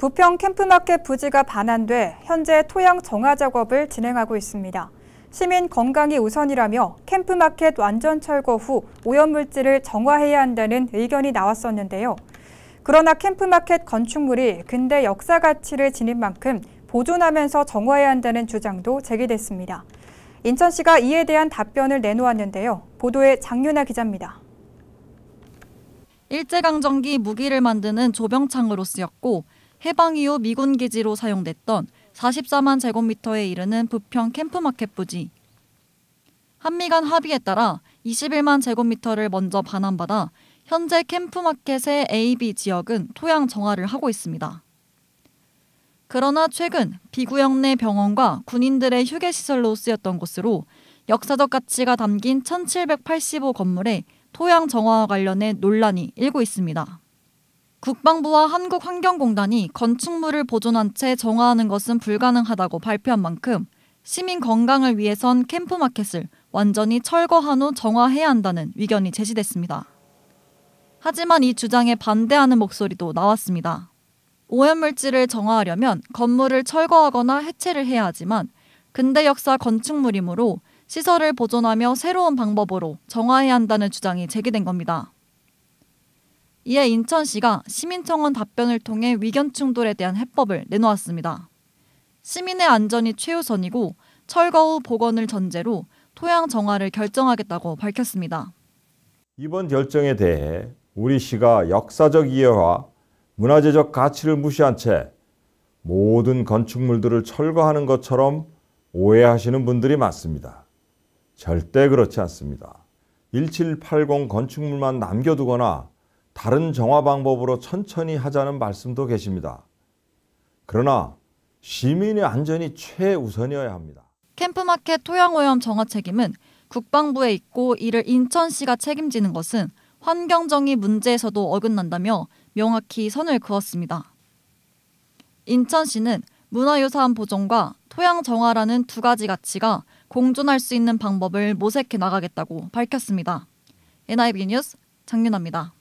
부평 캠프마켓 부지가 반환돼 현재 토양 정화 작업을 진행하고 있습니다. 시민 건강이 우선이라며 캠프마켓 완전 철거 후 오염물질을 정화해야 한다는 의견이 나왔었는데요. 그러나 캠프마켓 건축물이 근대 역사 가치를 지닌 만큼 보존하면서 정화해야 한다는 주장도 제기됐습니다. 인천시가 이에 대한 답변을 내놓았는데요. 보도에 장윤아 기자입니다. 일제강점기 무기를 만드는 조병창으로 쓰였고 해방 이후 미군 기지로 사용됐던 44만 제곱미터에 이르는 부평 캠프마켓 부지. 한미 간 합의에 따라 21만 제곱미터를 먼저 반환받아 현재 캠프마켓의 AB 지역은 토양 정화를 하고 있습니다. 그러나 최근 비구역 내 병원과 군인들의 휴게시설로 쓰였던 곳으로 역사적 가치가 담긴 1785 건물의 토양 정화와 관련해 논란이 일고 있습니다. 국방부와 한국환경공단이 건축물을 보존한 채 정화하는 것은 불가능하다고 발표한 만큼 시민 건강을 위해선 캠프마켓을 완전히 철거한 후 정화해야 한다는 의견이 제시됐습니다. 하지만 이 주장에 반대하는 목소리도 나왔습니다. 오염물질을 정화하려면 건물을 철거하거나 해체를 해야 하지만 근대 역사 건축물이므로 시설을 보존하며 새로운 방법으로 정화해야 한다는 주장이 제기된 겁니다. 이에 인천시가 시민청원 답변을 통해 위견 충돌에 대한 해법을 내놓았습니다. 시민의 안전이 최우선이고 철거 후 복원을 전제로 토양 정화를 결정하겠다고 밝혔습니다. 이번 결정에 대해 우리 시가 역사적 이해와 문화재적 가치를 무시한 채 모든 건축물들을 철거하는 것처럼 오해하시는 분들이 많습니다. 절대 그렇지 않습니다. 1780 건축물만 남겨두거나 다른 정화 방법으로 천천히 하자는 말씀도 계십니다. 그러나 시민의 안전이 최우선이어야 합니다. 캠프마켓 토양오염 정화 책임은 국방부에 있고 이를 인천시가 책임지는 것은 환경정의 문제에서도 어긋난다며 명확히 선을 그었습니다. 인천시는 문화유산 보존과 토양 정화라는 두 가지 가치가 공존할 수 있는 방법을 모색해 나가겠다고 밝혔습니다. NIB 뉴스 장윤아입니다.